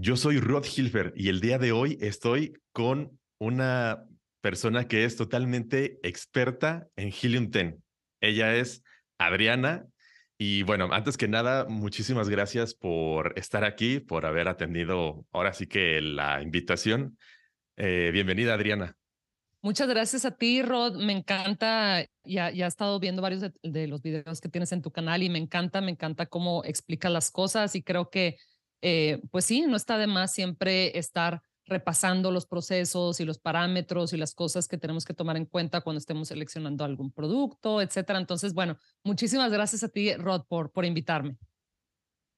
Yo soy Rod Hilfer y el día de hoy estoy con una persona que es totalmente experta en Helium 10. Ella es Adriana. Y bueno, antes que nada, muchísimas gracias por estar aquí, por haber atendido ahora sí que la invitación. Eh, bienvenida, Adriana. Muchas gracias a ti, Rod. Me encanta, ya, ya he estado viendo varios de, de los videos que tienes en tu canal y me encanta, me encanta cómo explicas las cosas y creo que eh, pues sí, no está de más siempre estar repasando los procesos y los parámetros y las cosas que tenemos que tomar en cuenta cuando estemos seleccionando algún producto, etcétera. Entonces, bueno, muchísimas gracias a ti, Rod, por, invitarme.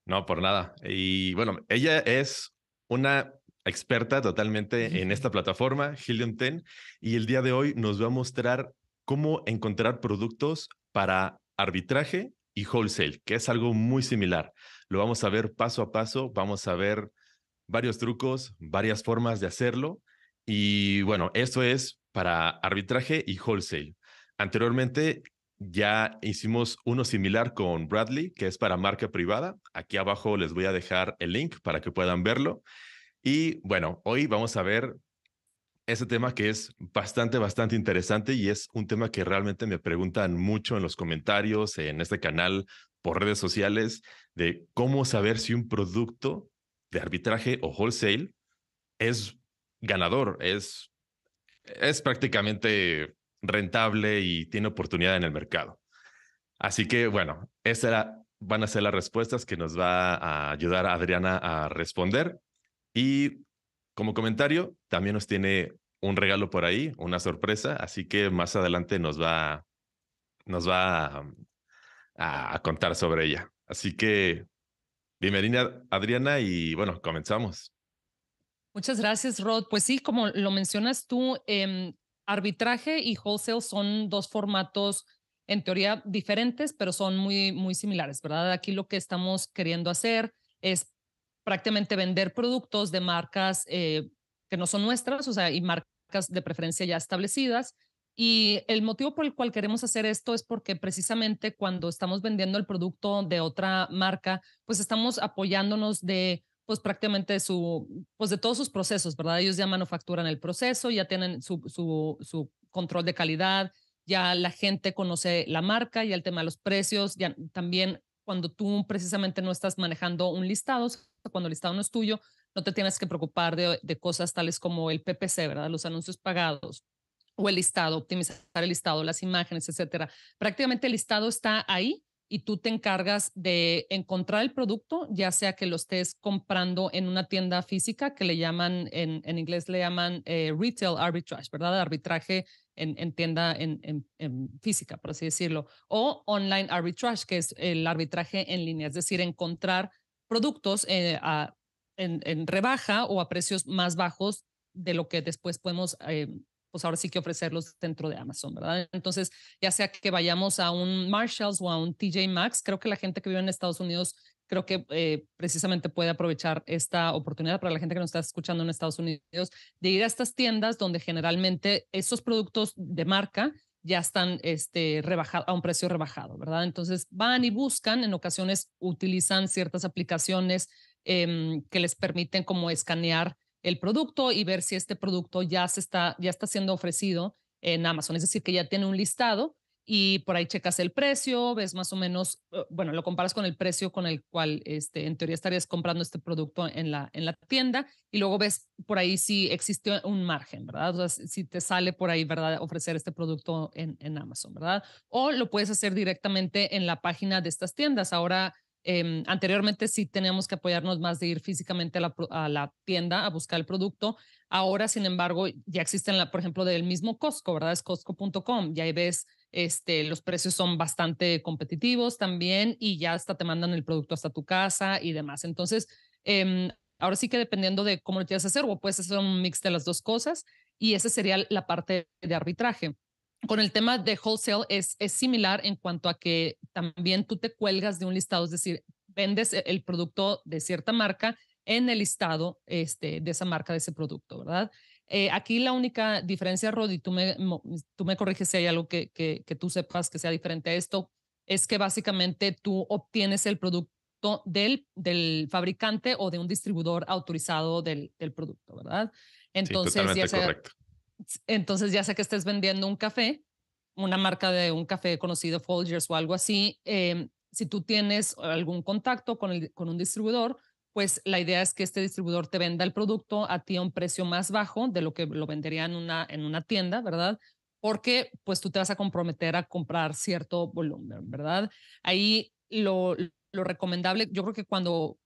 No, por nada. Y bueno, ella es una experta totalmente en esta plataforma, Helium 10, y el día de hoy nos va a mostrar cómo encontrar productos para arbitraje y wholesale, que es algo muy similar. Lo vamos a ver paso a paso, vamos a ver varios trucos, varias formas de hacerlo. Y bueno, esto es para arbitraje y wholesale. Anteriormente ya hicimos uno similar con Bradley, que es para marca privada. Aquí abajo les voy a dejar el link para que puedan verlo. Y bueno, hoy vamos a ver ese tema que es bastante, bastante interesante y es un tema que realmente me preguntan mucho en los comentarios, en este canal por redes sociales de cómo saber si un producto de arbitraje o wholesale es ganador, es, es prácticamente rentable y tiene oportunidad en el mercado. Así que bueno, esas van a ser las respuestas que nos va a ayudar Adriana a responder. Y como comentario, también nos tiene un regalo por ahí, una sorpresa, así que más adelante nos va, nos va a, contar sobre ella. Así que bienvenida Adriana y bueno, comenzamos. Muchas gracias, Rod. Pues sí, como lo mencionas tú, em, arbitraje y wholesale son dos formatos en teoría diferentes, pero son muy, muy similares, ¿verdad? Aquí lo que estamos queriendo hacer es prácticamente vender productos de marcas eh, que no son nuestras, o sea, y marcas de preferencia ya establecidas, y el motivo por el cual queremos hacer esto es porque precisamente cuando estamos vendiendo el producto de otra marca, pues estamos apoyándonos de pues prácticamente su, pues de todos sus procesos, ¿verdad? Ellos ya manufacturan el proceso, ya tienen su, su, su control de calidad, ya la gente conoce la marca, y el tema de los precios, ya también cuando tú precisamente no estás manejando un listado, cuando el listado no es tuyo, no te tienes que preocupar de, de cosas tales como el PPC, ¿verdad? Los anuncios pagados, o el listado, optimizar el listado, las imágenes, etcétera. Prácticamente el listado está ahí y tú te encargas de encontrar el producto, ya sea que lo estés comprando en una tienda física que le llaman, en, inglés le llaman eh, retail arbitrage, ¿verdad? Arbitraje en, en tienda en, física, por así decirlo, o online arbitrage, que es el arbitraje en línea, es decir, encontrar productos eh, a, en, rebaja o a precios más bajos de lo que después podemos eh, pues ahora sí que ofrecerlos dentro de Amazon, ¿verdad? Entonces, ya sea que vayamos a un Marshalls o a un TJ Maxx, creo que la gente que vive en Estados Unidos, creo que eh, precisamente puede aprovechar esta oportunidad para la gente que nos está escuchando en Estados Unidos, de ir a estas tiendas donde generalmente esos productos de marca ya están este, rebajado, a un precio rebajado, ¿verdad? Entonces van y buscan, en ocasiones utilizan ciertas aplicaciones em, que les permiten como escanear el producto y ver si este producto ya, se está, ya está siendo ofrecido en Amazon. Es decir, que ya tiene un listado y por ahí checas el precio, ves más o menos, eh, bueno, lo comparas con el precio con el cual este, en teoría estarías comprando este producto en la, en la tienda y luego ves por ahí si existe un margen, ¿verdad? O sea, si te sale por ahí, ¿verdad? Ofrecer este producto en, en Amazon, ¿verdad? O lo puedes hacer directamente en la página de estas tiendas. Ahora Em, anteriormente sí teníamos que apoyarnos más de ir físicamente a la, tienda a buscar el producto. Ahora, sin embargo, ya existen, por ejemplo, del mismo Costco, ¿verdad? Es costco.com y ahí ves, este, los precios son bastante competitivos también y ya hasta te mandan el producto hasta tu casa y demás. Entonces, em, ahora sí que dependiendo de cómo lo quieras hacer, o puedes hacer un mix de las dos cosas y esa sería la parte de arbitraje con el tema de wholesale es, es similar en cuanto a que también tú te cuelgas de un listado, es decir, vendes e, el producto de cierta marca en el listado este, de esa marca, de ese producto, ¿verdad? Eh, aquí la única diferencia, Rodi, tú me, tú me corriges si hay algo que, que, que, tú sepas que sea diferente a esto, es que básicamente tú obtienes el producto del, del fabricante o de un distribuidor autorizado del, del producto, ¿verdad? Entonces, ya entonces ya sea que estés vendiendo un café, una marca de un café conocido, Folgers o algo así, em, si tú tienes algún contacto con, el, con un distribuidor, pues la idea es que este distribuidor te venda el producto a ti a un precio más bajo de lo que lo vendería en una, en una tienda, ¿verdad? Porque pues tú te vas a comprometer a comprar cierto volumen, ¿verdad? Ahí lo, lo recomendable, yo creo que cuando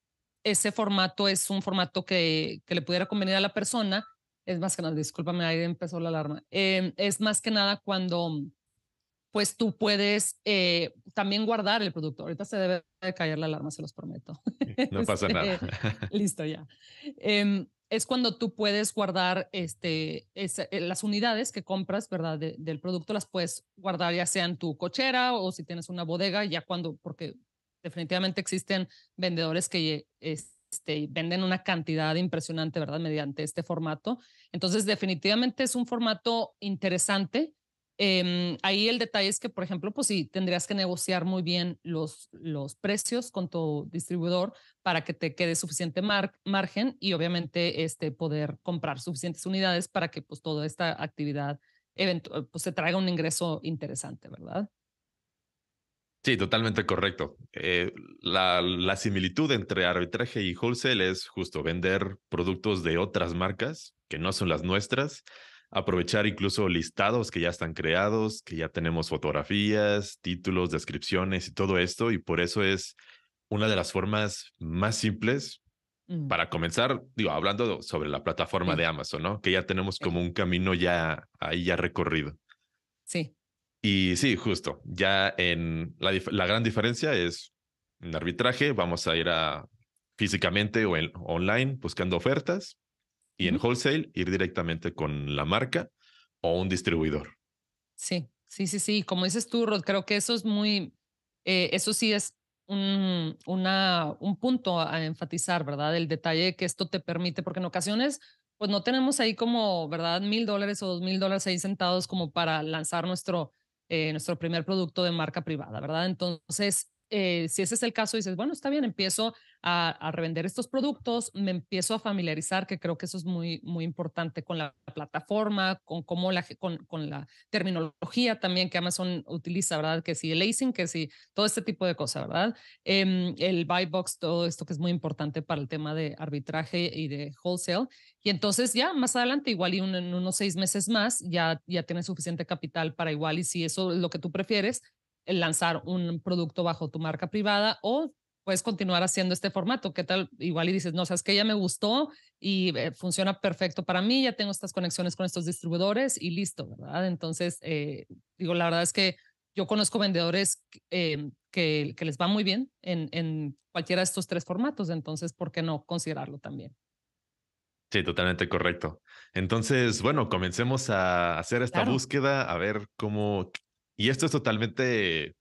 ese formato es un formato que, que le pudiera convenir a la persona, es más que nada, discúlpame, ahí empezó la alarma, em, es más que nada cuando mm, pues tú puedes eh, también guardar el producto. Ahorita se debe de caer la alarma, se los prometo. No pasa nada. Este, listo, ya. Em, es cuando tú puedes guardar este, eh, las unidades que compras, ¿verdad? del producto las puedes guardar ya sea en tu cochera o si tienes una bodega, ya cuando, porque definitivamente existen vendedores que eh, este, venden una cantidad impresionante, ¿verdad? Mediante este formato. Entonces, definitivamente es un formato interesante. Em, ahí el detalle es que, por ejemplo, pues sí, tendrías que negociar muy bien los, los precios con tu distribuidor para que te quede suficiente margen y obviamente este, poder comprar suficientes unidades para que pues toda esta actividad pues, se traiga un ingreso interesante, ¿verdad? Sí, totalmente correcto. Eh, la, similitud entre arbitraje y wholesale es justo vender productos de otras marcas que no son las nuestras, aprovechar incluso listados que ya están creados, que ya tenemos fotografías, títulos, descripciones y todo esto, y por eso es una de las formas más simples mm. para comenzar, digo, hablando sobre la plataforma de Amazon, ¿no? Que ya tenemos como un camino ya ahí ya recorrido. Sí, y sí, justo, ya en la, gran diferencia es en arbitraje, vamos a ir a físicamente o en, online buscando ofertas y en wholesale ir directamente con la marca o un distribuidor. Sí, sí, sí, sí. Como dices tú, Rod, creo que eso es muy, eh, eso sí es un, una, un punto a enfatizar, ¿verdad? El detalle que esto te permite, porque en ocasiones, pues no tenemos ahí como, ¿verdad? Mil dólares o dos mil dólares ahí sentados como para lanzar nuestro eh, nuestro primer producto de marca privada, ¿verdad? Entonces, eh, si ese es el caso, dices, bueno, está bien, empiezo a, revender estos productos, me empiezo a familiarizar, que creo que eso es muy, muy importante con la plataforma, con, cómo la, con, con la terminología también que Amazon utiliza, ¿verdad? Que si el lacing, que si todo este tipo de cosas, ¿verdad? Em, el buy box, todo esto que es muy importante para el tema de arbitraje y de wholesale. Y entonces ya más adelante, igual y en unos seis meses más, ya, ya tienes suficiente capital para igual y si eso es lo que tú prefieres, lanzar un producto bajo tu marca privada o puedes continuar haciendo este formato. ¿Qué tal? Igual y dices, no, sabes que ya me gustó y eh, funciona perfecto para mí, ya tengo estas conexiones con estos distribuidores y listo, ¿verdad? Entonces, eh, digo, la verdad es que yo conozco vendedores em, que, que, les va muy bien en, en cualquiera de estos tres formatos, entonces, ¿por qué no considerarlo también? Sí, totalmente correcto. Entonces, bueno, comencemos a hacer esta búsqueda, a ver cómo... Y esto es totalmente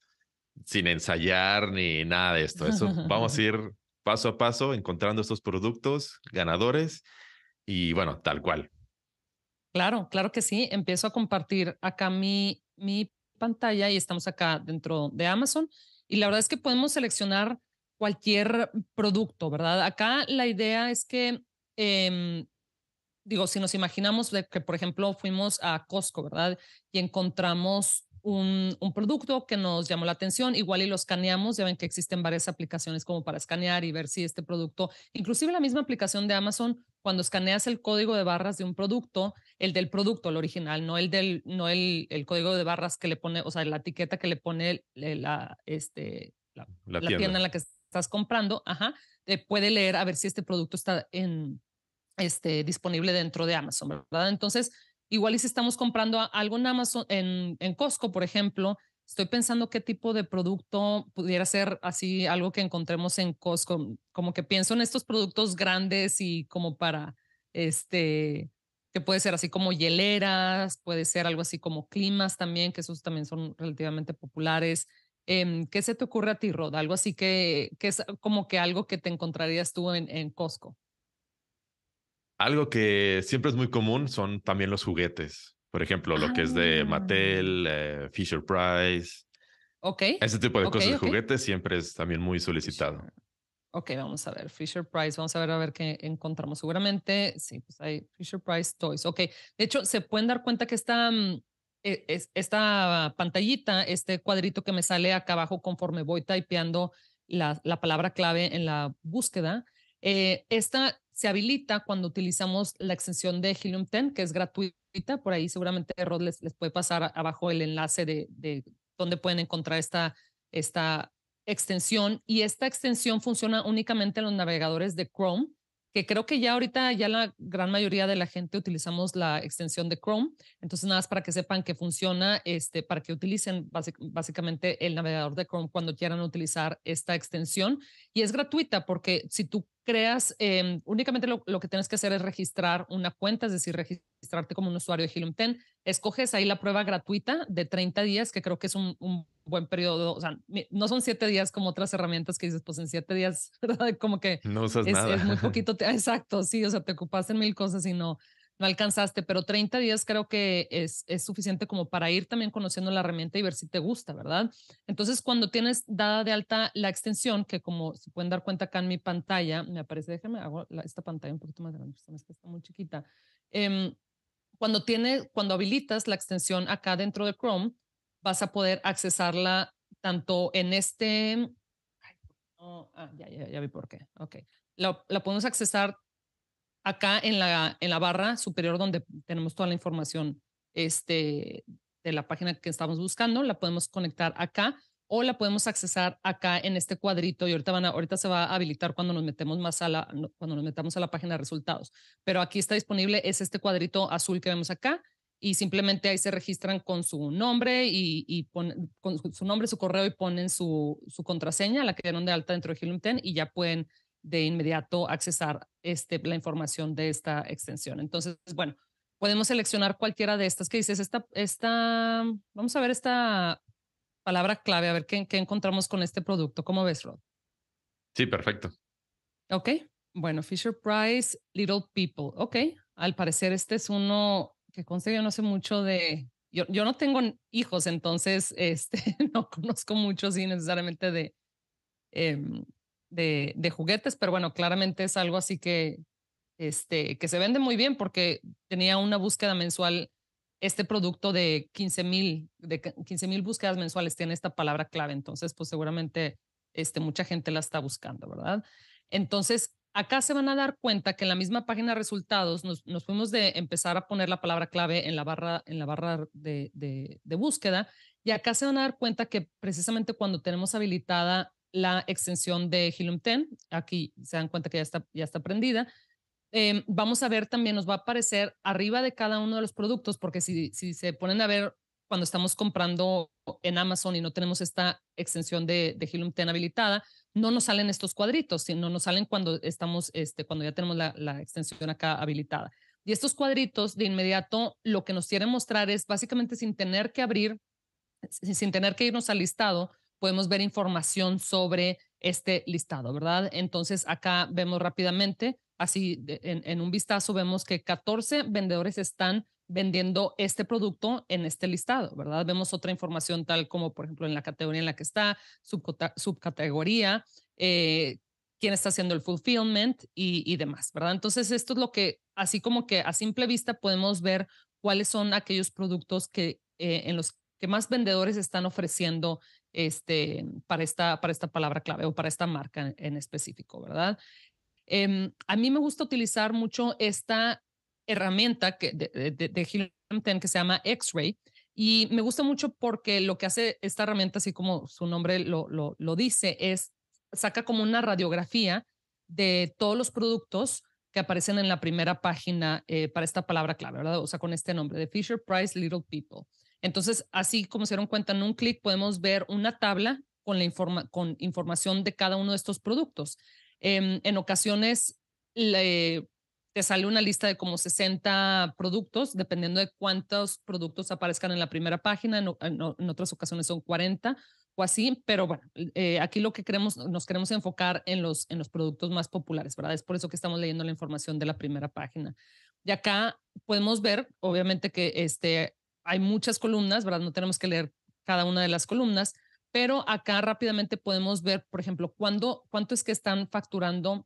sin ensayar ni nada de esto. Eso vamos a ir paso a paso encontrando estos productos ganadores y bueno, tal cual. Claro, claro que sí. Empiezo a compartir acá mi, mi pantalla y estamos acá dentro de Amazon. Y la verdad es que podemos seleccionar cualquier producto, ¿verdad? Acá la idea es que, em, digo, si nos imaginamos que, por ejemplo, fuimos a Costco, ¿verdad? Y encontramos un, producto que nos llamó la atención, igual y lo escaneamos, ya ven que existen varias aplicaciones como para escanear y ver si este producto, inclusive la misma aplicación de Amazon, cuando escaneas el código de barras de un producto, el del producto, el original, no el del, no el, el código de barras que le pone, o sea, la etiqueta que le pone la, este, la, tienda. en la que estás comprando, ajá, puede leer a ver si este producto está en, este, disponible dentro de Amazon, ¿verdad? Entonces, Igual y si estamos comprando algo en Amazon, en, en Costco, por ejemplo, estoy pensando qué tipo de producto pudiera ser así, algo que encontremos en Costco, como que pienso en estos productos grandes y como para, este, que puede ser así como hieleras, puede ser algo así como climas también, que esos también son relativamente populares. Em, ¿Qué se te ocurre a ti, Rod? Algo así que, que es como que algo que te encontrarías tú en, en Costco. Algo que siempre es muy común son también los juguetes. Por ejemplo, lo que es de ah. Mattel, eh, Fisher Price. Ok. Ese tipo de cosas. Juguetes siempre es también muy solicitado. Ok, vamos a ver. Fisher Price, vamos a ver a ver qué encontramos. Seguramente, sí, pues hay Fisher Price Toys. Ok. De hecho, se pueden dar cuenta que esta, mm, e, esta pantallita, este cuadrito que me sale acá abajo conforme voy typeando la, la palabra clave en la búsqueda, eh, esta se habilita cuando utilizamos la extensión de Helium 10, que es gratuita. Por ahí seguramente Rod les, puede pasar abajo el enlace de, dónde donde pueden encontrar esta, esta extensión. Y esta extensión funciona únicamente en los navegadores de Chrome que creo que ya ahorita ya la gran mayoría de la gente utilizamos la extensión de Chrome. Entonces, nada más para que sepan que funciona, este, para que utilicen básicamente el navegador de Chrome cuando quieran utilizar esta extensión. Y es gratuita porque si tú creas, em, únicamente lo, que tienes que hacer es registrar una cuenta, es decir, registrarte como un usuario de Helium 10. Escoges ahí la prueba gratuita de 30 días, que creo que es un buen periodo, o sea, no son siete días como otras herramientas que dices, pues en siete días, ¿verdad? Como que no es, muy poquito, exacto, sí, o sea, te ocupas en mil cosas y no, no alcanzaste, pero 30 días creo que es, es suficiente como para ir también conociendo la herramienta y ver si te gusta, ¿verdad? Entonces, cuando tienes dada de alta la extensión, que como se pueden dar cuenta acá en mi pantalla, me aparece, déjame, hago esta pantalla un poquito más grande, es que está muy chiquita. Em, cuando, tiene, cuando habilitas la extensión acá dentro de Chrome, vas a poder accesarla tanto en este... Mm, ah, ya, ya, ya, vi por qué. Ok. La, la, podemos accesar acá en la, en la barra superior donde tenemos toda la información este, de la página que estamos buscando. La podemos conectar acá o la podemos accesar acá en este cuadrito y ahorita, van ahorita se va a habilitar cuando nos metemos más a la, cuando nos metamos a la página de resultados. Pero aquí está disponible, es este cuadrito azul que vemos acá y simplemente ahí se registran con su nombre y, y con su nombre, su correo y ponen su, su contraseña, la que dieron de alta dentro de Helium y ya pueden de inmediato accesar este, la información de esta extensión. Entonces, bueno, podemos seleccionar cualquiera de estas que dices, esta, esta, vamos a ver esta palabra clave, a ver qué, qué encontramos con este producto. ¿Cómo ves, Rod? Sí, perfecto. Ok, bueno, Fisher Price, Little People. Ok, al parecer este es uno que yo no sé mucho de... Yo, yo no tengo hijos, entonces este, no conozco mucho, sí, necesariamente de, em, de, de, juguetes, pero bueno, claramente es algo así que, este, que se vende muy bien porque tenía una búsqueda mensual, este producto de 15 mil, de 15 mil búsquedas mensuales tiene esta palabra clave, entonces pues seguramente este, mucha gente la está buscando, ¿verdad? Entonces, Acá se van a dar cuenta que en la misma página de resultados nos, fuimos de empezar a poner la palabra clave en la barra, en la barra de, búsqueda y acá se van a dar cuenta que precisamente cuando tenemos habilitada la extensión de Hilum 10, aquí se dan cuenta que ya está, ya está prendida, em, vamos a ver también, nos va a aparecer arriba de cada uno de los productos, porque si, si se ponen a ver cuando estamos comprando en Amazon y no tenemos esta extensión de, de 10 habilitada, no nos salen estos cuadritos, sino nos salen cuando estamos, este, cuando ya tenemos la, extensión acá habilitada. Y estos cuadritos de inmediato lo que nos quieren mostrar es básicamente sin tener que abrir, sin tener que irnos al listado, podemos ver información sobre este listado, ¿verdad? Entonces acá vemos rápidamente, así en, en un vistazo vemos que 14 vendedores están vendiendo este producto en este listado, ¿verdad? Vemos otra información tal como, por ejemplo, en la categoría en la que está, subcategoría, eh, quién está haciendo el fulfillment y, demás, ¿verdad? Entonces, esto es lo que, así como que a simple vista podemos ver cuáles son aquellos productos que eh, en los que más vendedores están ofreciendo este, para, esta, para esta palabra clave o para esta marca en, específico, ¿verdad? Em, a mí me gusta utilizar mucho esta herramienta que, de, de, que se llama X-Ray. Y me gusta mucho porque lo que hace esta herramienta, así como su nombre lo, lo, dice, es saca como una radiografía de todos los productos que aparecen en la primera página eh, para esta palabra clave, ¿verdad? O sea, con este nombre de Fisher Price Little People. Entonces, así como se dieron cuenta, en un clic podemos ver una tabla con, la informa con información de cada uno de estos productos. Em, en ocasiones, le, te sale una lista de como 60 productos, dependiendo de cuántos productos aparezcan en la primera página, en, otras ocasiones son 40 o así, pero bueno, eh, aquí lo que queremos, nos queremos enfocar en los, en los productos más populares, ¿verdad? Es por eso que estamos leyendo la información de la primera página. Y acá podemos ver, obviamente, que este, hay muchas columnas, ¿verdad? No tenemos que leer cada una de las columnas, pero acá rápidamente podemos ver, por ejemplo, cuándo, cuánto es que están facturando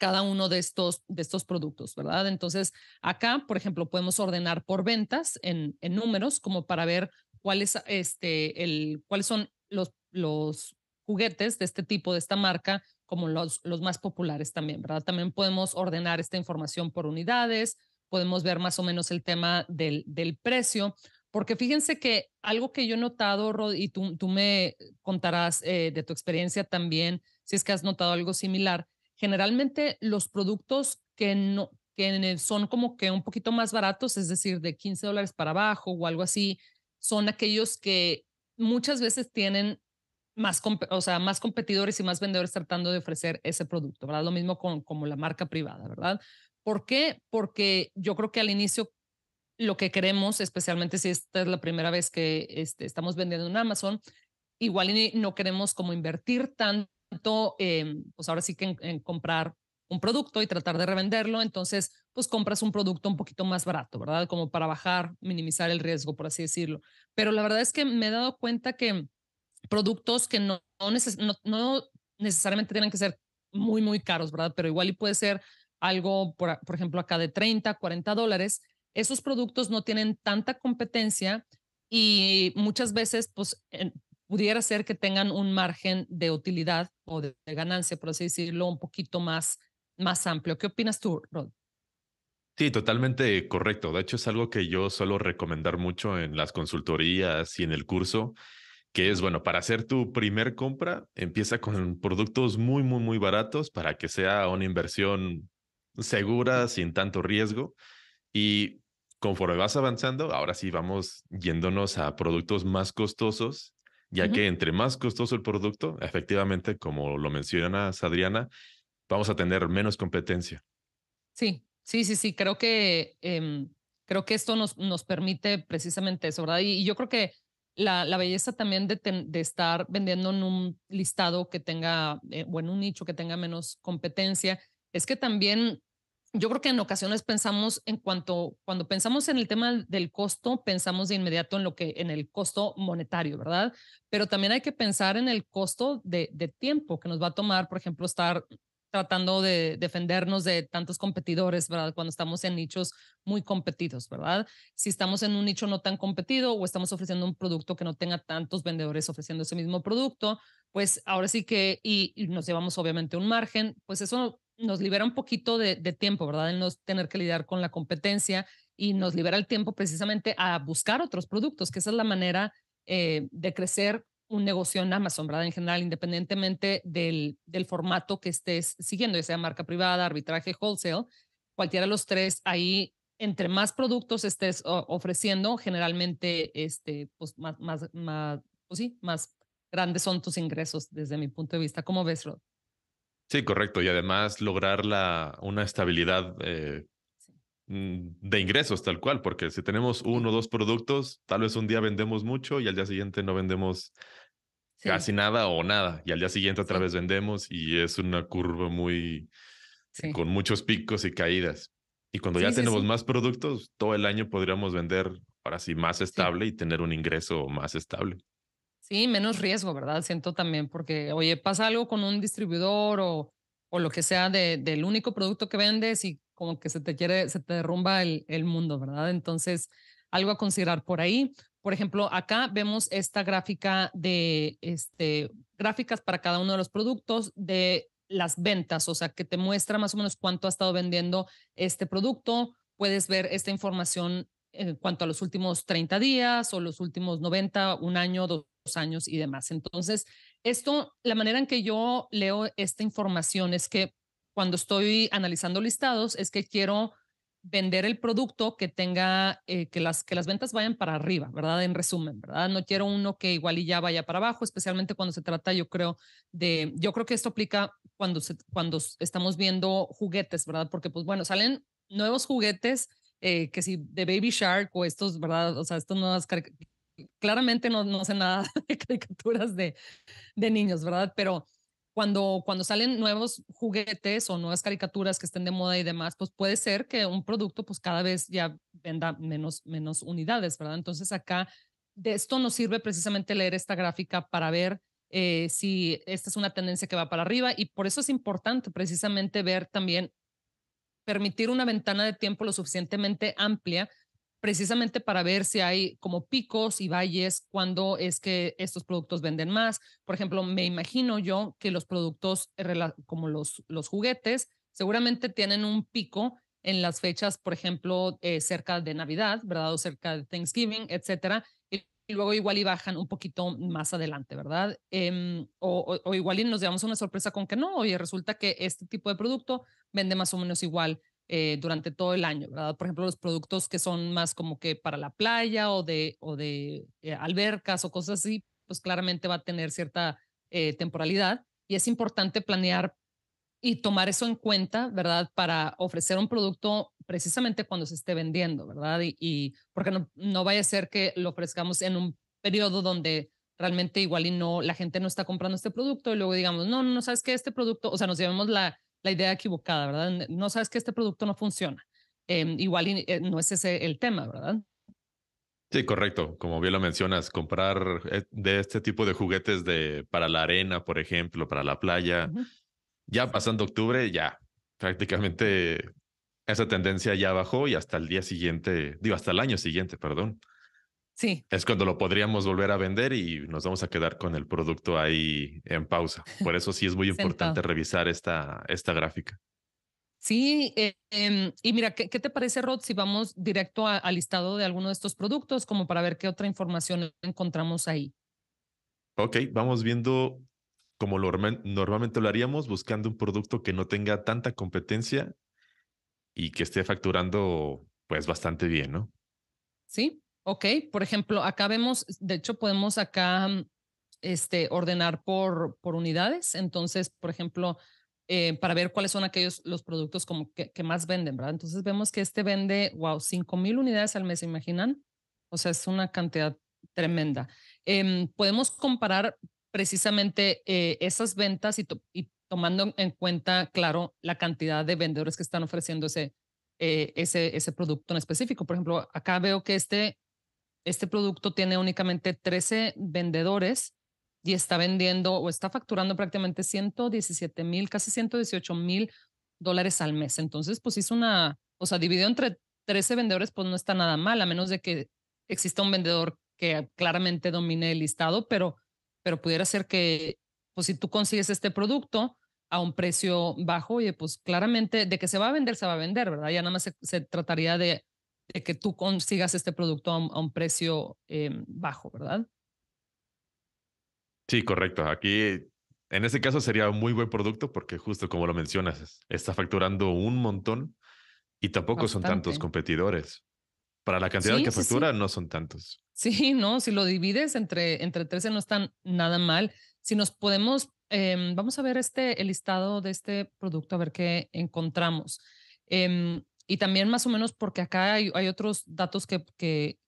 cada uno de estos, de estos productos, ¿verdad? Entonces, acá, por ejemplo, podemos ordenar por ventas en, números como para ver cuáles este, el, son los, los juguetes de este tipo, de esta marca, como los, los más populares también, ¿verdad? También podemos ordenar esta información por unidades, podemos ver más o menos el tema del, del precio, porque fíjense que algo que yo he notado, Rod, y tú, tú me contarás eh, de tu experiencia también, si es que has notado algo similar, generalmente los productos que que son como que un poquito más baratos, es decir, de 15 dólares para abajo o algo así, son aquellos que muchas veces tienen más, o sea, más competidores y más vendedores tratando de ofrecer ese producto, ¿verdad? Lo mismo con como la marca privada, ¿verdad? ¿Por qué? Porque yo creo que al inicio lo que queremos, especialmente si esta es la primera vez que este, estamos vendiendo en Amazon, igual no queremos como invertir tanto Em, pues ahora sí que en, comprar un producto y tratar de revenderlo, entonces pues compras un producto un poquito más barato, ¿verdad? Como para bajar, minimizar el riesgo, por así decirlo. Pero la verdad es que me he dado cuenta que productos que no, no, necesariamente tienen que ser muy, muy caros, ¿verdad? Pero igual y puede ser algo, por, por ejemplo, acá de 30, 40 dólares, esos productos no tienen tanta competencia y muchas veces, pues, pudiera ser que tengan un margen de utilidad o de, ganancia, por así decirlo, un poquito más, más amplio. ¿Qué opinas tú, Rod? Sí, totalmente correcto. De hecho, es algo que yo suelo recomendar mucho en las consultorías y en el curso, que es, bueno, para hacer tu primer compra, empieza con productos muy, muy, muy baratos para que sea una inversión segura, sin tanto riesgo. Y conforme vas avanzando, ahora sí vamos yéndonos a productos más costosos ya que entre más costoso el producto, efectivamente, como lo menciona Adriana, vamos a tener menos competencia. Sí, sí, sí, sí, creo que, em, creo que esto nos, nos permite precisamente eso, ¿verdad? Y, yo creo que la, la belleza también de, de, estar vendiendo en un listado que tenga, eh, o en un nicho que tenga menos competencia, es que también yo creo que en ocasiones pensamos en cuanto, cuando pensamos en el tema del costo, pensamos de inmediato en lo que, en el costo monetario, ¿verdad? Pero también hay que pensar en el costo de, tiempo que nos va a tomar, por ejemplo, estar tratando de defendernos de tantos competidores, ¿verdad? Cuando estamos en nichos muy competidos, ¿verdad? Si estamos en un nicho no tan competido o estamos ofreciendo un producto que no tenga tantos vendedores ofreciendo ese mismo producto, pues ahora sí que, y, y nos llevamos obviamente un margen, pues eso nos libera un poquito de, tiempo, ¿verdad? En no tener que lidiar con la competencia y nos libera el tiempo precisamente a buscar otros productos, que esa es la manera eh, de crecer un negocio en Amazon, ¿verdad? En general, independientemente del, formato que estés siguiendo, ya sea marca privada, arbitraje, wholesale, cualquiera de los tres, ahí entre más productos estés ofreciendo, generalmente, este, pues, más, más, pues sí, más grandes son tus ingresos desde mi punto de vista. ¿Cómo ves, Rod? Sí, correcto. Y además lograr la, una estabilidad eh, mm, de ingresos tal cual, porque si tenemos uno o dos productos, tal vez un día vendemos mucho y al día siguiente no vendemos casi nada o nada. Y al día siguiente otra vez vendemos y es una curva muy con muchos picos y caídas. Y cuando ya tenemos más productos, todo el año podríamos vender para sí más estable y tener un ingreso más estable. Sí, menos riesgo, ¿verdad? Siento también, porque, oye, pasa algo con un distribuidor o, lo que sea del único producto que vendes y como que se te quiere, se te derrumba el, el mundo, ¿verdad? Entonces, algo a considerar por ahí. Por ejemplo, acá vemos esta gráfica de este, gráficas para cada uno de los productos de las ventas, o sea, que te muestra más o menos cuánto ha estado vendiendo este producto. Puedes ver esta información en cuanto a los últimos 30 días o los últimos 90, un año, dos años y demás. Entonces, esto, la manera en que yo leo esta información es que cuando estoy analizando listados, es que quiero vender el producto que tenga, eh, que, las, que las ventas vayan para arriba, ¿verdad? En resumen, ¿verdad? No quiero uno que igual y ya vaya para abajo, especialmente cuando se trata, yo creo, de, yo creo que esto aplica cuando, se, cuando estamos viendo juguetes, ¿verdad? Porque pues bueno, salen nuevos juguetes. Eh, que si de Baby Shark o estos, ¿verdad? O sea, estas nuevas claramente no, no sé nada de caricaturas de, niños, ¿verdad? Pero cuando, cuando salen nuevos juguetes o nuevas caricaturas que estén de moda y demás, pues puede ser que un producto pues cada vez ya venda menos, menos unidades, ¿verdad? Entonces acá de esto nos sirve precisamente leer esta gráfica para ver eh, si esta es una tendencia que va para arriba y por eso es importante precisamente ver también permitir una ventana de tiempo lo suficientemente amplia precisamente para ver si hay como picos y valles cuando es que estos productos venden más. Por ejemplo, me imagino yo que los productos como los, los juguetes seguramente tienen un pico en las fechas, por ejemplo, eh, cerca de Navidad, ¿verdad? O cerca de Thanksgiving, etcétera. Y, luego igual y bajan un poquito más adelante, ¿verdad? Em, o, igual y nos damos una sorpresa con que no, y resulta que este tipo de producto vende más o menos igual eh, durante todo el año, ¿verdad? Por ejemplo, los productos que son más como que para la playa o de, o de eh, albercas o cosas así, pues claramente va a tener cierta eh, temporalidad y es importante planear y tomar eso en cuenta, ¿verdad? Para ofrecer un producto precisamente cuando se esté vendiendo, ¿verdad? Y, y porque no, no vaya a ser que lo ofrezcamos en un periodo donde realmente igual y no, la gente no está comprando este producto y luego digamos, no, no, sabes que este producto, o sea, nos llevamos la, la idea equivocada, ¿verdad? No sabes que este producto no funciona. Em, igual eh, no es ese el tema, ¿verdad? Sí, correcto. Como bien lo mencionas, comprar eh, de este tipo de juguetes de, para la arena, por ejemplo, para la playa, ya pasando octubre, ya prácticamente esa tendencia ya bajó y hasta el día siguiente, digo, hasta el año siguiente, perdón, Sí. Es cuando lo podríamos volver a vender y nos vamos a quedar con el producto ahí en pausa. Por eso sí es muy importante revisar esta, esta gráfica. Sí, eh, em, y mira, ¿qué, te parece, Rod, si vamos directo al listado de alguno de estos productos, como para ver qué otra información encontramos ahí? Ok, vamos viendo como lo, normalmente lo haríamos, buscando un producto que no tenga tanta competencia y que esté facturando pues bastante bien, ¿no? Sí, Ok, por ejemplo, acá vemos, de hecho podemos acá mm, este, ordenar por, por unidades. Entonces, por ejemplo, eh, para ver cuáles son aquellos los productos como que, que, más venden, ¿verdad? Entonces vemos que este vende, wow, 5 mil unidades al mes, ¿se imaginan? O sea, es una cantidad tremenda. Em, podemos comparar precisamente eh, esas ventas y, y, tomando en cuenta, claro, la cantidad de vendedores que están ofreciendo ese, eh, ese, ese producto en específico. Por ejemplo, acá veo que este este producto tiene únicamente 13 vendedores y está vendiendo o está facturando prácticamente 117 mil, casi 118 mil dólares al mes. Entonces, pues hizo una, o sea, dividido entre 13 vendedores, pues no está nada mal, a menos de que exista un vendedor que claramente domine el listado, pero, pero pudiera ser que, pues si tú consigues este producto a un precio bajo, oye, pues claramente de que se va a vender, se va a vender, ¿verdad? Ya nada más se trataría de que tú consigas este producto a un, precio em, bajo, ¿verdad? Sí, correcto. Aquí, en este caso, sería un muy buen producto porque justo como lo mencionas, está facturando un montón y tampoco son tantos competidores. Para la cantidad que factura, no son tantos. Sí, no, si lo divides entre, entre 13 no están nada mal. Si nos podemos, em, vamos a ver este, el listado de este producto, a ver qué encontramos. Em, y también más o menos porque acá hay, hay otros datos que, que,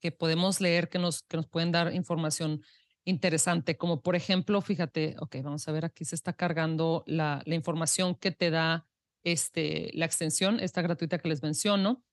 que, podemos leer que nos, que nos pueden dar información interesante, como por ejemplo, fíjate, ok, vamos a ver, aquí se está cargando la, la información que te da este, la extensión, esta gratuita que les menciono.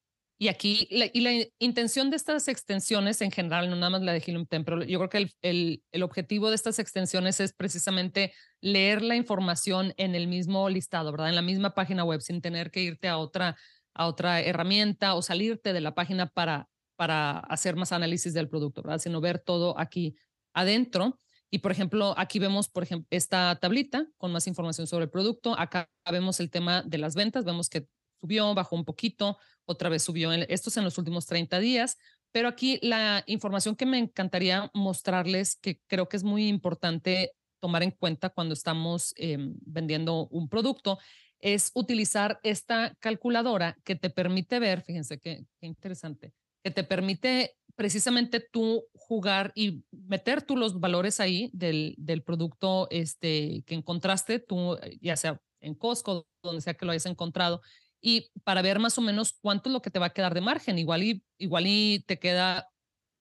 Y aquí, la, y la intención de estas extensiones en general, no nada más la de Helium pero yo creo que el, el, el, objetivo de estas extensiones es precisamente leer la información en el mismo listado, ¿verdad? En la misma página web, sin tener que irte a otra a otra herramienta o salirte de la página para, para hacer más análisis del producto, ¿verdad? Sino ver todo aquí adentro. Y por ejemplo, aquí vemos, por ejemplo, esta tablita con más información sobre el producto. Acá vemos el tema de las ventas, vemos que subió, bajó un poquito, otra vez subió. Esto es en los últimos 30 días, pero aquí la información que me encantaría mostrarles, que creo que es muy importante tomar en cuenta cuando estamos em, vendiendo un producto, es utilizar esta calculadora que te permite ver, fíjense qué, interesante, que te permite precisamente tú jugar y meter tú los valores ahí del, del producto este, que encontraste, tú eh, ya sea en Costco, donde sea que lo hayas encontrado, y para ver más o menos cuánto es lo que te va a quedar de margen. Igual y, igual y te queda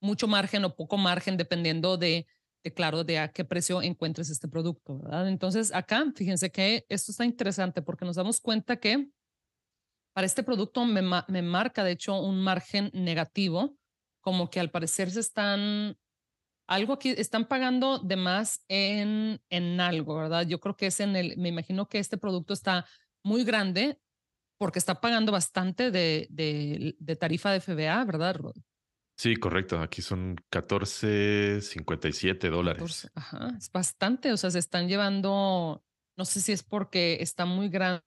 mucho margen o poco margen dependiendo de de claro, de a qué precio encuentres este producto, ¿verdad? Entonces, acá, fíjense que esto está interesante porque nos damos cuenta que para este producto me, marca, de hecho, un margen negativo, como que al parecer se están, algo aquí, están pagando de más en, en algo, ¿verdad? Yo creo que es en el, me imagino que este producto está muy grande porque está pagando bastante de, de, tarifa de FBA, ¿verdad, Sí, correcto. Aquí son 14.57 dólares. Ajá, es bastante. O sea, se están llevando, no sé si es porque está muy grande.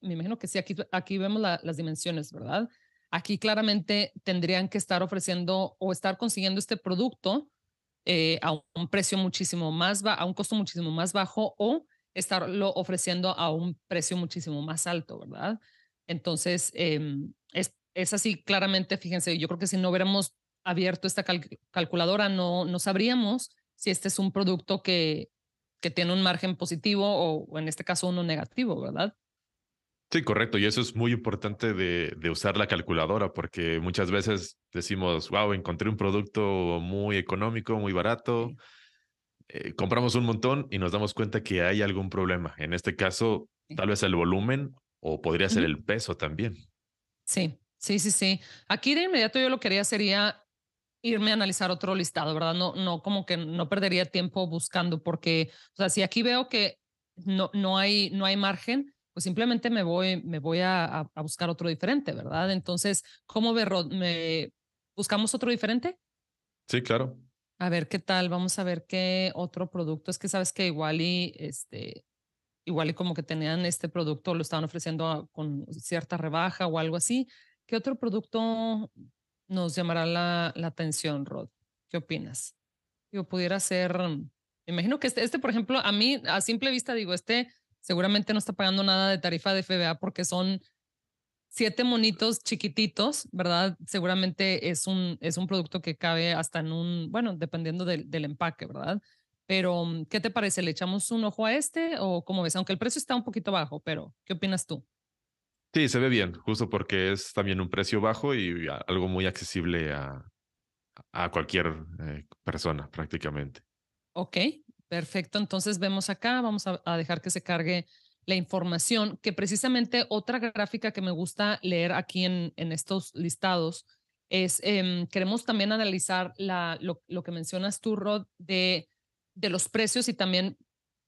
Me imagino que sí, aquí, aquí vemos las dimensiones, ¿verdad? Aquí claramente tendrían que estar ofreciendo o estar consiguiendo este producto eh, a un precio muchísimo más, a un costo muchísimo más bajo o estarlo ofreciendo a un precio muchísimo más alto, ¿verdad? Entonces, eh, es es así, claramente, fíjense, yo creo que si no hubiéramos abierto esta calculadora, no, no sabríamos si este es un producto que, que tiene un margen positivo o, en este caso uno negativo, ¿verdad? Sí, correcto. Y eso es muy importante de, usar la calculadora porque muchas veces decimos, wow, encontré un producto muy económico, muy barato. Eh, compramos un montón y nos damos cuenta que hay algún problema. En este caso, tal vez el volumen o podría ser el peso también. Sí, Sí, sí, sí. Aquí de inmediato yo lo que haría sería irme a analizar otro listado, ¿verdad? No, no, como que no perdería tiempo buscando porque, o sea, si aquí veo que no, no, hay, no hay margen, pues simplemente me voy, me voy a, buscar otro diferente, ¿verdad? Entonces, ¿cómo ver ¿Me, ¿Buscamos otro diferente? Sí, claro. A ver qué tal, vamos a ver qué otro producto. Es que sabes que igual y este, igual y como que tenían este producto, lo estaban ofreciendo con cierta rebaja o algo así. ¿Qué otro producto nos llamará la, la atención, Rod? ¿Qué opinas? Yo pudiera ser, mm, me imagino que este, este, por ejemplo, a mí a simple vista digo, este seguramente no está pagando nada de tarifa de FBA porque son siete monitos chiquititos, ¿verdad? Seguramente es un, es un producto que cabe hasta en un, bueno, dependiendo del, del empaque, ¿verdad? Pero, mm, ¿qué te parece? ¿Le echamos un ojo a este o como ves? Aunque el precio está un poquito bajo, pero ¿qué opinas tú? Sí, se ve bien, justo porque es también un precio bajo y algo muy accesible a, cualquier eh, persona prácticamente. Ok, perfecto. Entonces vemos acá, vamos a, dejar que se cargue la información, que precisamente otra gráfica que me gusta leer aquí en, en estos listados es, em, queremos también analizar lo, que mencionas tú, de, de los precios y también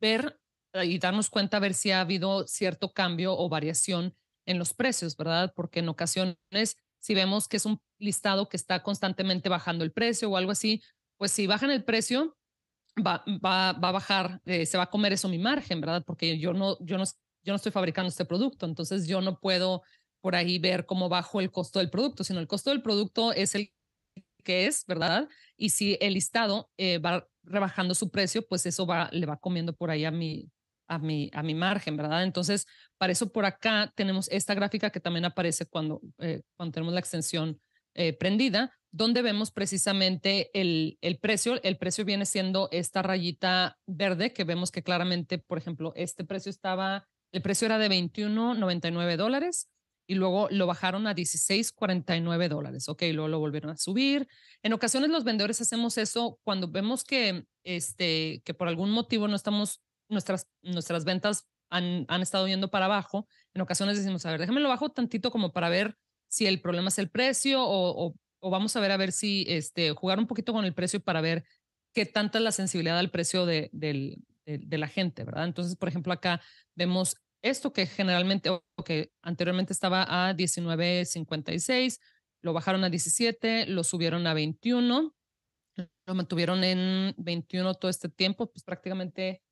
ver eh, y darnos cuenta a ver si ha habido cierto cambio o variación en los precios, ¿verdad? Porque en ocasiones, si vemos que es un listado que está constantemente bajando el precio o algo así, pues si bajan el precio, va, va, va a bajar, eh, se va a comer eso mi margen, ¿verdad? Porque yo no, yo, no, yo no estoy fabricando este producto, entonces yo no puedo por ahí ver cómo bajo el costo del producto, sino el costo del producto es el que es, ¿verdad? Y si el listado eh, va rebajando su precio, pues eso va, le va comiendo por ahí a mi, a mi, a mi margen, ¿verdad? Entonces, para eso por acá tenemos esta gráfica que también aparece cuando, eh, cuando tenemos la extensión eh, prendida, donde vemos precisamente el, el, precio. El precio viene siendo esta rayita verde que vemos que claramente, por ejemplo, este precio estaba, el precio era de 21,99 dólares y luego lo bajaron a 16,49 dólares, ¿ok? Luego lo volvieron a subir. En ocasiones los vendedores hacemos eso cuando vemos que, este, que por algún motivo no estamos nuestras, nuestras ventas han, han estado yendo para abajo. En ocasiones decimos, a ver, déjamelo bajo tantito como para ver si el problema es el precio o, o, vamos a ver a ver si este, jugar un poquito con el precio para ver qué tanta es la sensibilidad al precio de, de la gente, ¿verdad? Entonces, por ejemplo, acá vemos esto que generalmente, o que anteriormente estaba a 19.56, lo bajaron a 17, lo subieron a 21, lo mantuvieron en 21 todo este tiempo, pues prácticamente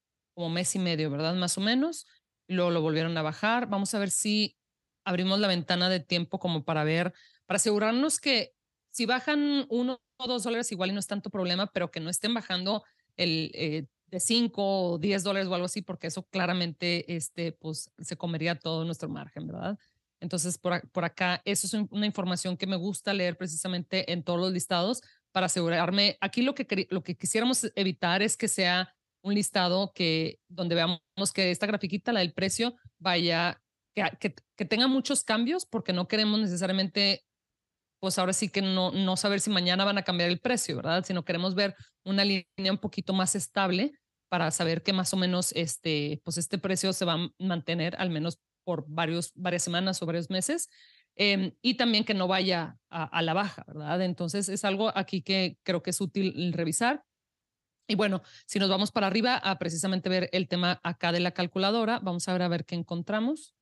como mes y medio, ¿verdad? Más o menos. luego lo volvieron a bajar. Vamos a ver si abrimos la ventana de tiempo como para ver, para asegurarnos que si bajan uno o dos dólares igual y no es tanto problema, pero que no estén bajando el, eh, de cinco o diez dólares o algo así, porque eso claramente este, pues, se comería todo nuestro margen, ¿verdad? Entonces, por, por acá, eso es una información que me gusta leer precisamente en todos los listados para asegurarme. Aquí lo que, lo que quisiéramos evitar es que sea un listado que donde veamos que esta grafiquita, la del precio, vaya, que, que, tenga muchos cambios porque no queremos necesariamente pues ahora sí que no, no saber si mañana van a cambiar el precio, ¿verdad? Sino queremos ver una línea un poquito más estable para saber que más o menos este, pues este precio se va a mantener al menos por varios, varias semanas o varios meses em, y también que no vaya a, a, la baja, ¿verdad? Entonces es algo aquí que creo que es útil revisar. Y bueno, si nos vamos para arriba a precisamente ver el tema acá de la calculadora, vamos a ver a ver qué encontramos.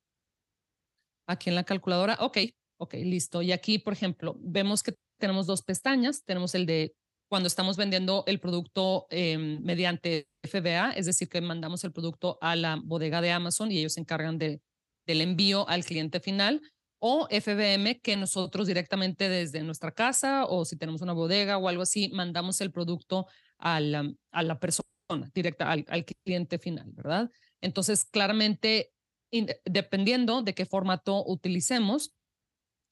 Aquí en la calculadora, ok, ok, listo. Y aquí, por ejemplo, vemos que tenemos dos pestañas. Tenemos el de cuando estamos vendiendo el producto em, mediante FBA, es decir, que mandamos el producto a la bodega de Amazon y ellos se encargan de, del envío al cliente final, o FBM, que nosotros directamente desde nuestra casa o si tenemos una bodega o algo así, mandamos el producto a la, persona directa, al, cliente final, ¿verdad? Entonces, claramente, dependiendo de qué formato utilicemos,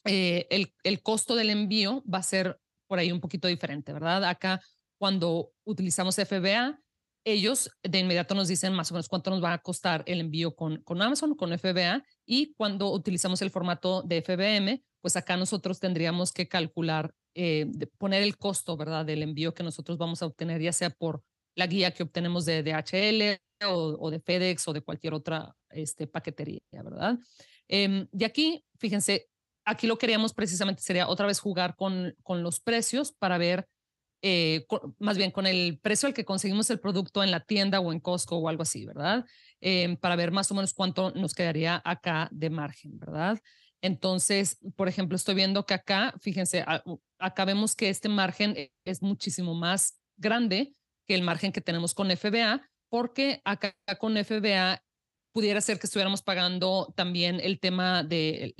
eh, el, costo del envío va a ser por ahí un poquito diferente, ¿verdad? Acá, cuando utilizamos FBA, ellos de inmediato nos dicen más o menos cuánto nos va a costar el envío con, con Amazon, con FBA, y cuando utilizamos el formato de FBM, pues acá nosotros tendríamos que calcular eh, de poner el costo, ¿verdad?, del envío que nosotros vamos a obtener, ya sea por la guía que obtenemos de DHL o, de FedEx o de cualquier otra este, paquetería, ¿verdad? Em, y aquí, fíjense, aquí lo queríamos precisamente sería otra vez jugar con, con los precios para ver, eh, más bien con el precio al que conseguimos el producto en la tienda o en Costco o algo así, ¿verdad? Em, para ver más o menos cuánto nos quedaría acá de margen, ¿verdad? Entonces, por ejemplo, estoy viendo que acá, fíjense, acá vemos que este margen e, es muchísimo más grande que el margen que tenemos con FBA, porque acá con FBA pudiera ser que estuviéramos pagando también el tema de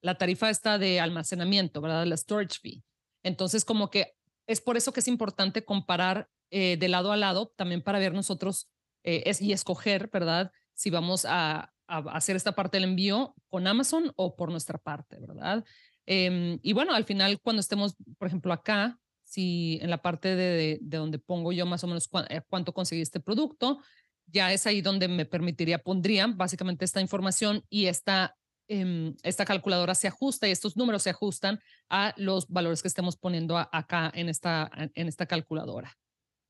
la, tarifa esta de almacenamiento, ¿verdad? La storage fee. Entonces, como que es por eso que es importante comparar eh, de lado a lado, también para ver nosotros eh, y escoger, ¿verdad? Si vamos a, hacer esta parte del envío con Amazon o por nuestra parte, ¿verdad? Em, y bueno, al final cuando estemos, por ejemplo, acá, si en la parte de, de, donde pongo yo más o menos eh, cuánto conseguí este producto, ya es ahí donde me permitiría, pondría básicamente esta información y esta, em, esta calculadora se ajusta y estos números se ajustan a los valores que estemos poniendo acá en esta, en esta calculadora.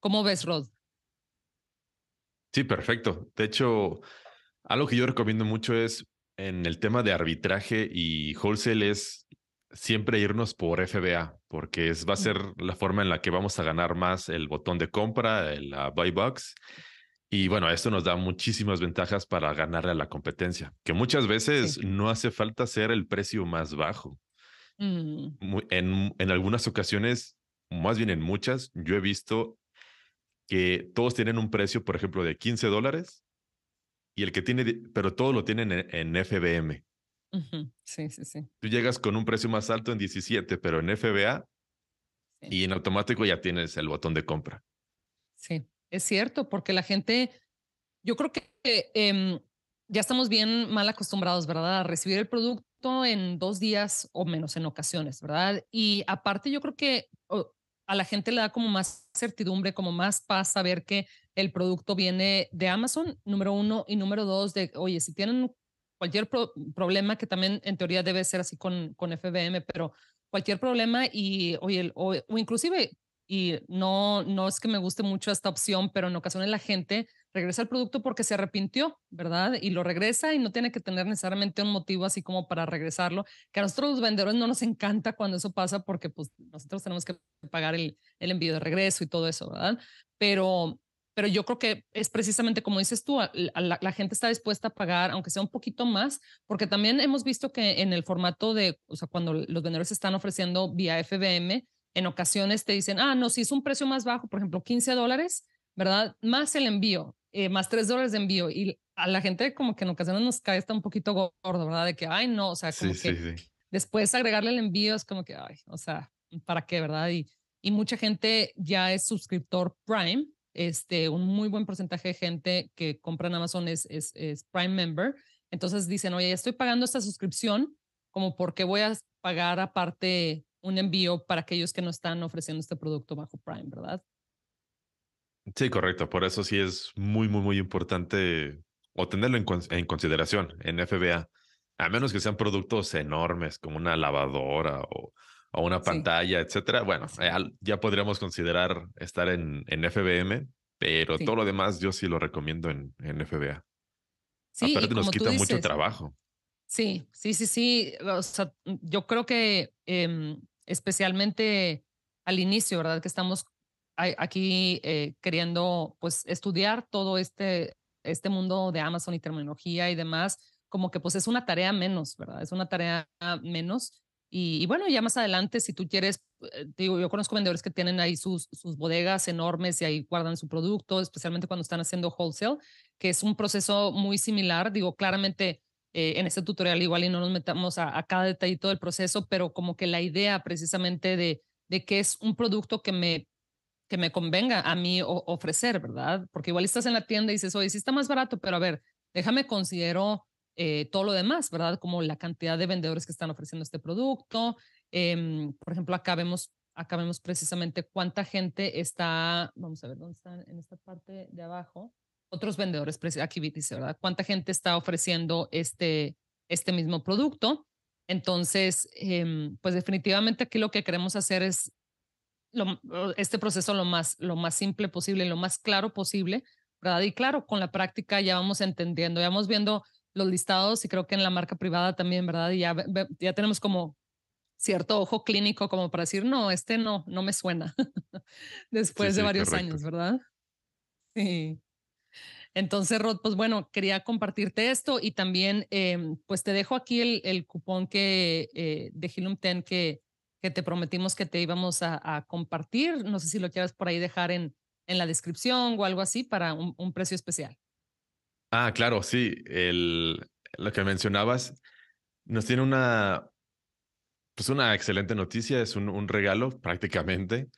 ¿Cómo ves, Rod? Sí, perfecto. De hecho, algo que yo recomiendo mucho es en el tema de arbitraje y wholesale es siempre irnos por FBA, porque es, va a ser la forma en la que vamos a ganar más el botón de compra, el buy box. Y bueno, esto nos da muchísimas ventajas para ganarle a la competencia, que muchas veces no hace falta ser el precio más bajo. Mm. En, en algunas ocasiones, más bien en muchas, yo he visto que todos tienen un precio, por ejemplo, de 15 dólares y el que tiene, pero todo lo tienen e, en, FBM. Sí, sí, sí. Tú llegas con un precio más alto en 17, pero en FBA y en automático ya tienes el botón de compra. Sí, es cierto, porque la gente, yo creo que em, ya estamos bien mal acostumbrados, ¿verdad? A recibir el producto en dos días o menos en ocasiones, ¿verdad? Y aparte yo creo que a la gente le da como más certidumbre, como más paz saber que el producto viene de Amazon, número uno, y número dos, de, oye, si tienen cualquier problema, que también en teoría debe ser así con, con FBM, pero cualquier problema y, oye, o inclusive y no, no es que me guste mucho esta opción, pero en ocasiones la gente regresa el producto porque se arrepintió, ¿verdad? Y lo regresa y no tiene que tener necesariamente un motivo así como para regresarlo, que a nosotros los vendedores no nos encanta cuando eso pasa porque pues nosotros tenemos que pagar el, el envío de regreso y todo eso, ¿verdad? Pero, pero yo creo que es precisamente como dices tú, la, la, gente está dispuesta a pagar, aunque sea un poquito más, porque también hemos visto que en el formato de, o sea, cuando los vendedores están ofreciendo vía FBM, en ocasiones te dicen, ah, no, si es un precio más bajo, por ejemplo, 15 dólares, ¿verdad? Más el envío, eh, más 3 dólares de envío. Y a la gente como que en ocasiones nos cae está un poquito gordo, ¿verdad? De que, ay, no, o sea, como después agregarle el envío es como que, ay, o sea, ¿para qué, verdad? Y, mucha gente ya es suscriptor Prime. Este, un muy buen porcentaje de gente que compra en Amazon es, Prime Member. Entonces dicen, oye, estoy pagando esta suscripción, como porque voy a pagar aparte un envío para aquellos que no están ofreciendo este producto bajo Prime, ¿verdad? Sí, correcto. Por eso sí es muy, muy, muy importante o tenerlo en, consideración en FBA, a menos que sean productos enormes como una lavadora o, una pantalla, etc. etcétera. Bueno, eh, ya, podríamos considerar estar en, en FBM, pero todo lo demás yo sí lo recomiendo en, en FBA. Sí, Aparte, nos quita mucho trabajo. Sí, sí, sí, sí. O sea, yo creo que em, especialmente al inicio, ¿verdad? Que estamos aquí eh, queriendo pues estudiar todo este, este mundo de Amazon y terminología y demás, como que pues es una tarea menos, ¿verdad? Es una tarea menos. Y, y bueno, ya más adelante, si tú quieres, eh, digo, yo conozco vendedores que tienen ahí sus, sus bodegas enormes y ahí guardan su producto, especialmente cuando están haciendo wholesale, que es un proceso muy similar. Digo, claramente eh, en este tutorial igual y no nos metamos a, cada detallito del proceso, pero como que la idea precisamente de, de qué es un producto que me, que me convenga a mí ofrecer, ¿verdad? Porque igual estás en la tienda y dices, oye, sí está más barato, pero a ver, déjame considero eh, todo lo demás, ¿verdad? Como la cantidad de vendedores que están ofreciendo este producto. Em, por ejemplo, acá vemos acá vemos precisamente cuánta gente está, vamos a ver dónde están en esta parte de abajo, otros vendedores, aquí dice, ¿verdad? ¿Cuánta gente está ofreciendo este, este mismo producto? Entonces, em, pues definitivamente aquí lo que queremos hacer es este proceso lo más, lo más simple posible, lo más claro posible, ¿verdad? Y claro, con la práctica ya vamos entendiendo, ya vamos viendo los listados y creo que en la marca privada también, ¿verdad? Y ya, ya tenemos como cierto ojo clínico como para decir, no, este no, no me suena después de varios años, ¿verdad? Sí. Entonces, Rod, pues bueno, quería compartirte esto y también em, pues te dejo aquí el, el cupón que, eh, de Hilum 10 que, te prometimos que te íbamos a, compartir. No sé si lo quieras por ahí dejar en, en la descripción o algo así para un, precio especial. Ah, claro, sí. El, lo que mencionabas nos tiene una, pues una excelente noticia, es un regalo prácticamente.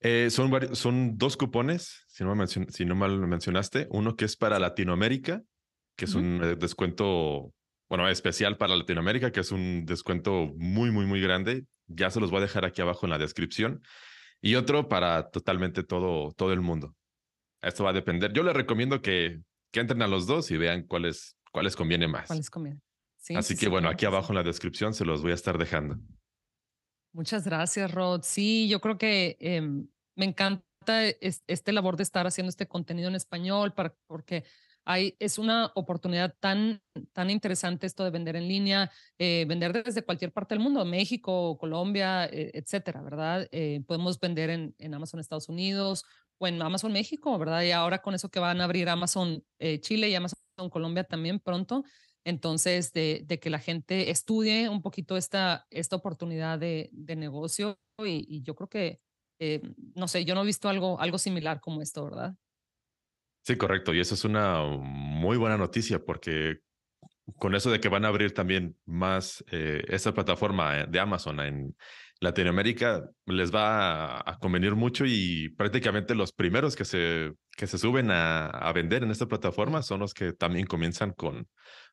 Eh, son, son dos cupones, si no, si no mal mencionaste. Uno que es para Latinoamérica, que es un eh, descuento, bueno, especial para Latinoamérica, que es un descuento muy, muy, muy grande. Ya se los voy a dejar aquí abajo en la descripción. Y otro para totalmente todo, todo el mundo. Esto va a depender. Yo les recomiendo que, que entren a los dos y vean cuáles cuál conviene más. Así que bueno, aquí abajo en la descripción se los voy a estar dejando. Muchas gracias, Rod. Sí, yo creo que em, me encanta esta este labor de estar haciendo este contenido en español porque hay, es una oportunidad tan, tan interesante esto de vender en línea, eh, vender desde cualquier parte del mundo, México, Colombia, eh, etcétera, ¿verdad? Eh, podemos vender en, Amazon Estados Unidos, o en Amazon México, ¿verdad? Y ahora con eso que van a abrir Amazon Chile y Amazon Colombia también pronto, entonces, de, que la gente estudie un poquito esta, esta oportunidad de, negocio y, yo creo que, eh, no sé, yo no he visto algo, algo similar como esto, ¿verdad? Sí, correcto. Y eso es una muy buena noticia porque con eso de que van a abrir también más eh, esta plataforma eh, de Amazon en Latinoamérica, les va a, convenir mucho y prácticamente los primeros que se, que se suben a, a vender en esta plataforma son los que también comienzan con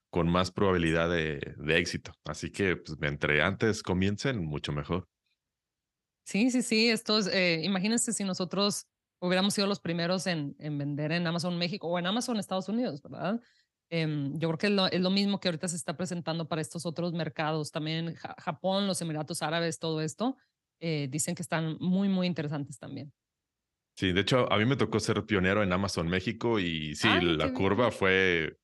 con más probabilidad de, éxito. Así que pues, entre antes comiencen, mucho mejor. Sí, sí, sí. Esto es, eh, imagínense si nosotros hubiéramos sido los primeros en, en, vender en Amazon México o en Amazon Estados Unidos, ¿verdad? Em, yo creo que es lo, mismo que ahorita se está presentando para estos otros mercados, también Japón, los Emiratos Árabes, todo esto, eh, dicen que están muy, muy interesantes también. Sí, de hecho, a mí me tocó ser pionero en Amazon México y sí, la curva fue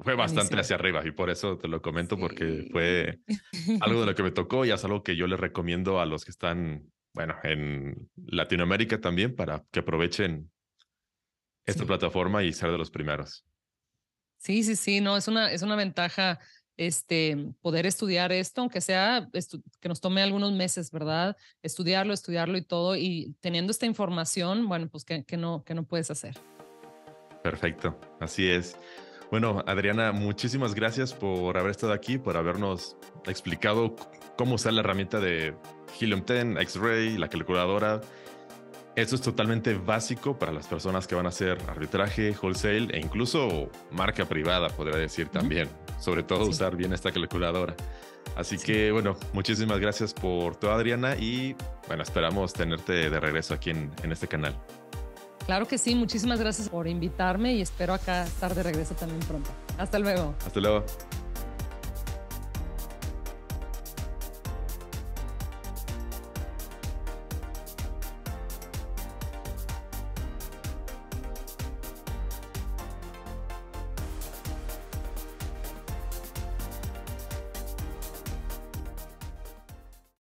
fue bastante hacia arriba y por eso te lo comento porque fue algo de lo que me tocó y es algo que yo les recomiendo a los que están, bueno, en Latinoamérica también para que aprovechen esta plataforma y ser de los primeros. Sí, sí, sí, no, es una, es una ventaja este, poder estudiar esto, aunque sea que nos tome algunos meses, ¿verdad? Estudiarlo, estudiarlo y todo, y teniendo esta información, bueno, pues que, que no, que no puedes hacer. Perfecto, así es. Bueno, Adriana, muchísimas gracias por haber estado aquí, por habernos explicado cómo usar la herramienta de Helium 10, X-Ray, la calculadora. eso es totalmente básico para las personas que van a hacer arbitraje, wholesale e incluso marca privada, podría decir también. Sobre todo usar bien esta calculadora. Así que bueno, muchísimas gracias por todo Adriana y bueno, esperamos tenerte de regreso aquí en este canal. Claro que sí, muchísimas gracias por invitarme y espero acá estar de regreso también pronto. Hasta luego. Hasta luego.